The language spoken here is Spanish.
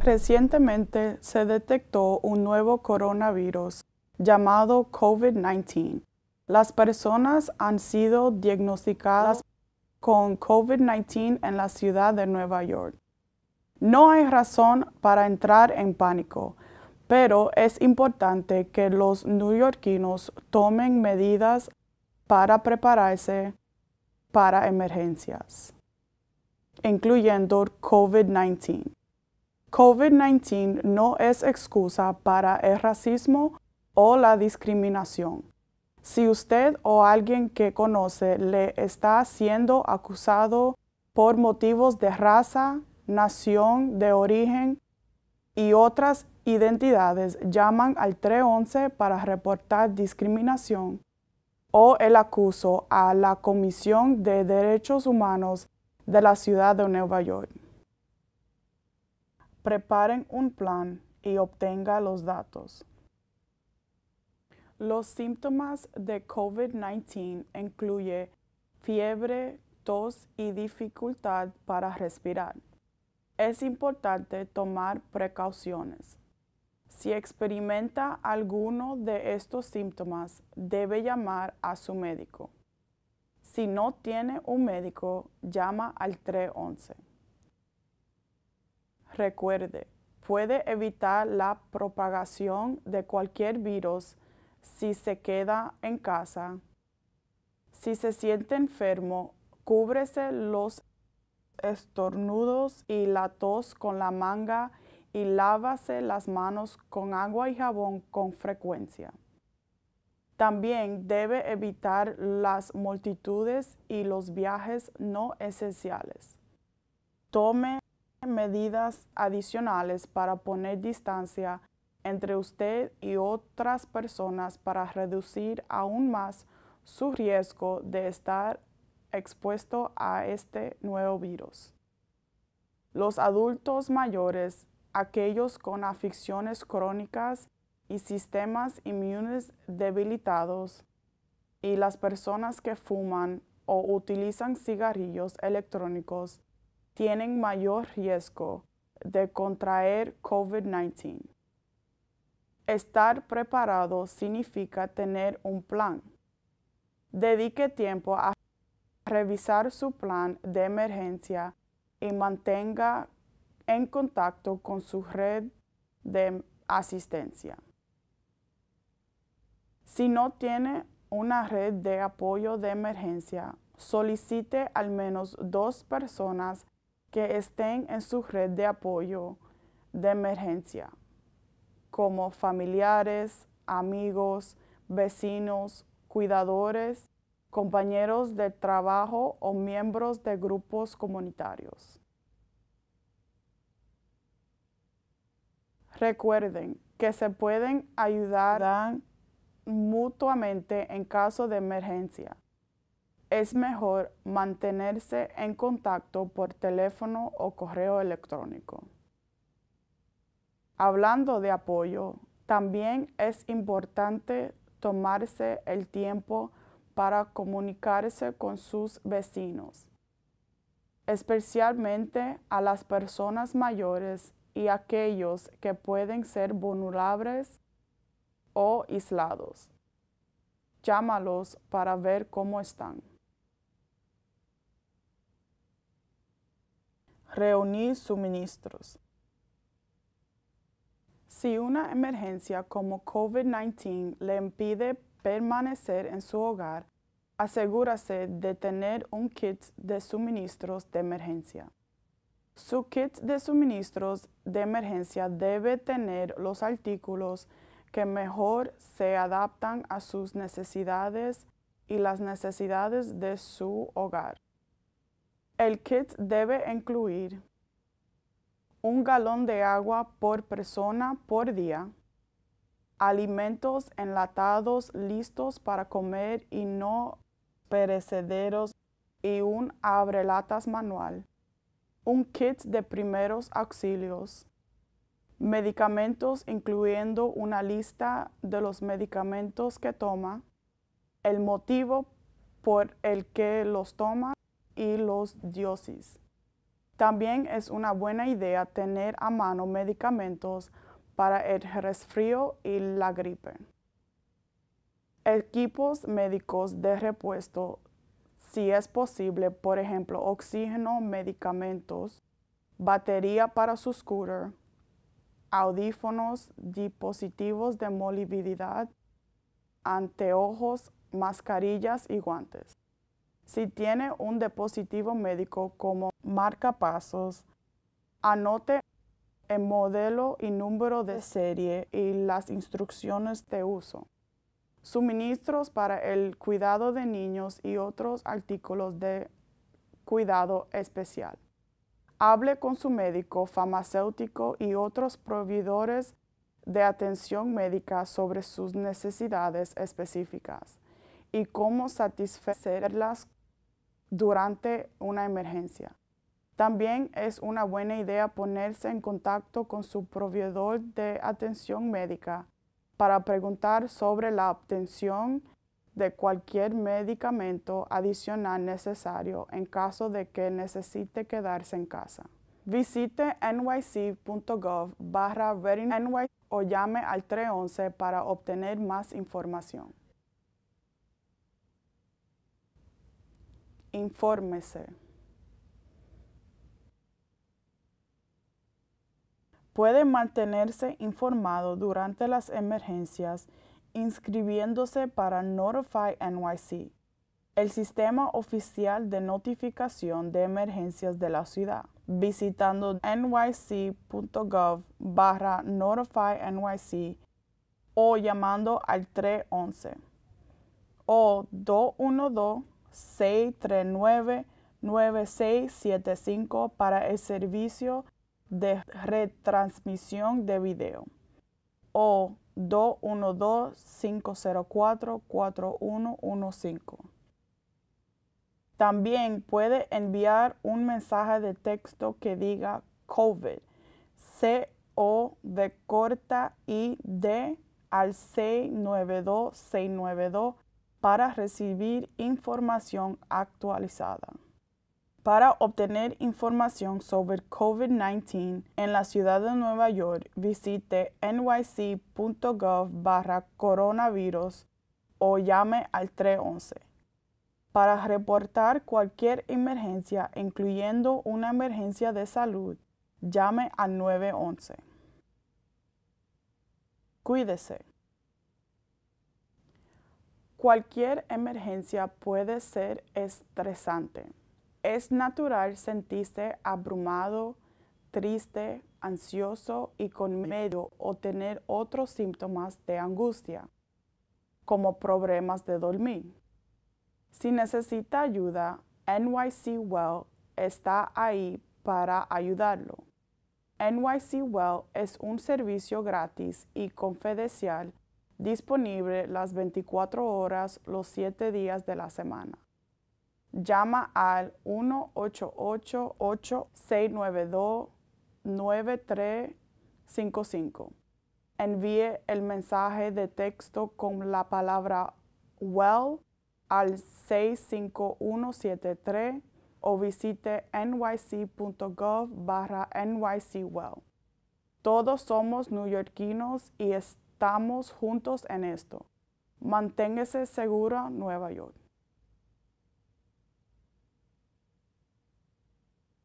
Recientemente se detectó un nuevo coronavirus llamado COVID-19. Las personas han sido diagnosticadas con COVID-19 en la ciudad de Nueva York. No hay razón para entrar en pánico, pero es importante que los neoyorquinos tomen medidas para prepararse para emergencias, incluyendo COVID-19. COVID-19 no es excusa para el racismo o la discriminación. Si usted o alguien que conoce le está siendo acusado por motivos de raza, nación, de origen y otras identidades, llaman al 311 para reportar discriminación o el acuso a la Comisión de Derechos Humanos de la Ciudad de Nueva York preparen un plan y obtenga los datos. Los síntomas de COVID-19 incluyen fiebre, tos y dificultad para respirar. Es importante tomar precauciones. Si experimenta alguno de estos síntomas, debe llamar a su médico. Si no tiene un médico, llama al 311. Recuerde, puede evitar la propagación de cualquier virus si se queda en casa. Si se siente enfermo, cúbrese los estornudos y la tos con la manga y lávase las manos con agua y jabón con frecuencia. También debe evitar las multitudes y los viajes no esenciales. Tome medidas adicionales para poner distancia entre usted y otras personas para reducir aún más su riesgo de estar expuesto a este nuevo virus. Los adultos mayores, aquellos con aficiones crónicas y sistemas inmunes debilitados, y las personas que fuman o utilizan cigarrillos electrónicos tienen mayor riesgo de contraer COVID-19. Estar preparado significa tener un plan. Dedique tiempo a revisar su plan de emergencia y mantenga en contacto con su red de asistencia. Si no tiene una red de apoyo de emergencia, solicite al menos dos personas que estén en su red de apoyo de emergencia, como familiares, amigos, vecinos, cuidadores, compañeros de trabajo o miembros de grupos comunitarios. Recuerden que se pueden ayudar mutuamente en caso de emergencia es mejor mantenerse en contacto por teléfono o correo electrónico. Hablando de apoyo, también es importante tomarse el tiempo para comunicarse con sus vecinos, especialmente a las personas mayores y aquellos que pueden ser vulnerables o aislados. Llámalos para ver cómo están. reunir suministros. Si una emergencia como COVID-19 le impide permanecer en su hogar, asegúrese de tener un kit de suministros de emergencia. Su kit de suministros de emergencia debe tener los artículos que mejor se adaptan a sus necesidades y las necesidades de su hogar. El kit debe incluir un galón de agua por persona por día, alimentos enlatados listos para comer y no perecederos y un abrelatas manual, un kit de primeros auxilios, medicamentos incluyendo una lista de los medicamentos que toma, el motivo por el que los toma y los dioses. También es una buena idea tener a mano medicamentos para el resfrío y la gripe. Equipos médicos de repuesto, si es posible, por ejemplo, oxígeno, medicamentos, batería para su scooter, audífonos, dispositivos de movilidad, anteojos, mascarillas y guantes. Si tiene un dispositivo médico como marcapasos, anote el modelo y número de serie y las instrucciones de uso. Suministros para el cuidado de niños y otros artículos de cuidado especial. Hable con su médico, farmacéutico y otros proveedores de atención médica sobre sus necesidades específicas y cómo satisfacerlas durante una emergencia. También es una buena idea ponerse en contacto con su proveedor de atención médica para preguntar sobre la obtención de cualquier medicamento adicional necesario en caso de que necesite quedarse en casa. Visite nyc.gov barra o llame al 311 para obtener más información. infórmese. Puede mantenerse informado durante las emergencias inscribiéndose para Notify NYC, el sistema oficial de notificación de emergencias de la ciudad, visitando nyc.gov barra Notify o llamando al 311 o 212 639-9675 para el servicio de retransmisión de video o 212-504-4115. También puede enviar un mensaje de texto que diga COVID, C-O de corta y D al 692-692 para recibir información actualizada. Para obtener información sobre COVID-19 en la ciudad de Nueva York, visite nyc.gov barra coronavirus o llame al 311. Para reportar cualquier emergencia, incluyendo una emergencia de salud, llame al 911. Cuídese. Cualquier emergencia puede ser estresante. Es natural sentirse abrumado, triste, ansioso y con miedo o tener otros síntomas de angustia, como problemas de dormir. Si necesita ayuda, NYC Well está ahí para ayudarlo. NYC Well es un servicio gratis y confidencial disponible las 24 horas los 7 días de la semana. Llama al 1-888-692-9355. Envíe el mensaje de texto con la palabra WELL al 65173 o visite nyc.gov barra nycwell. Todos somos newyorkinos y estamos estamos juntos en esto. Manténgase segura, Nueva York.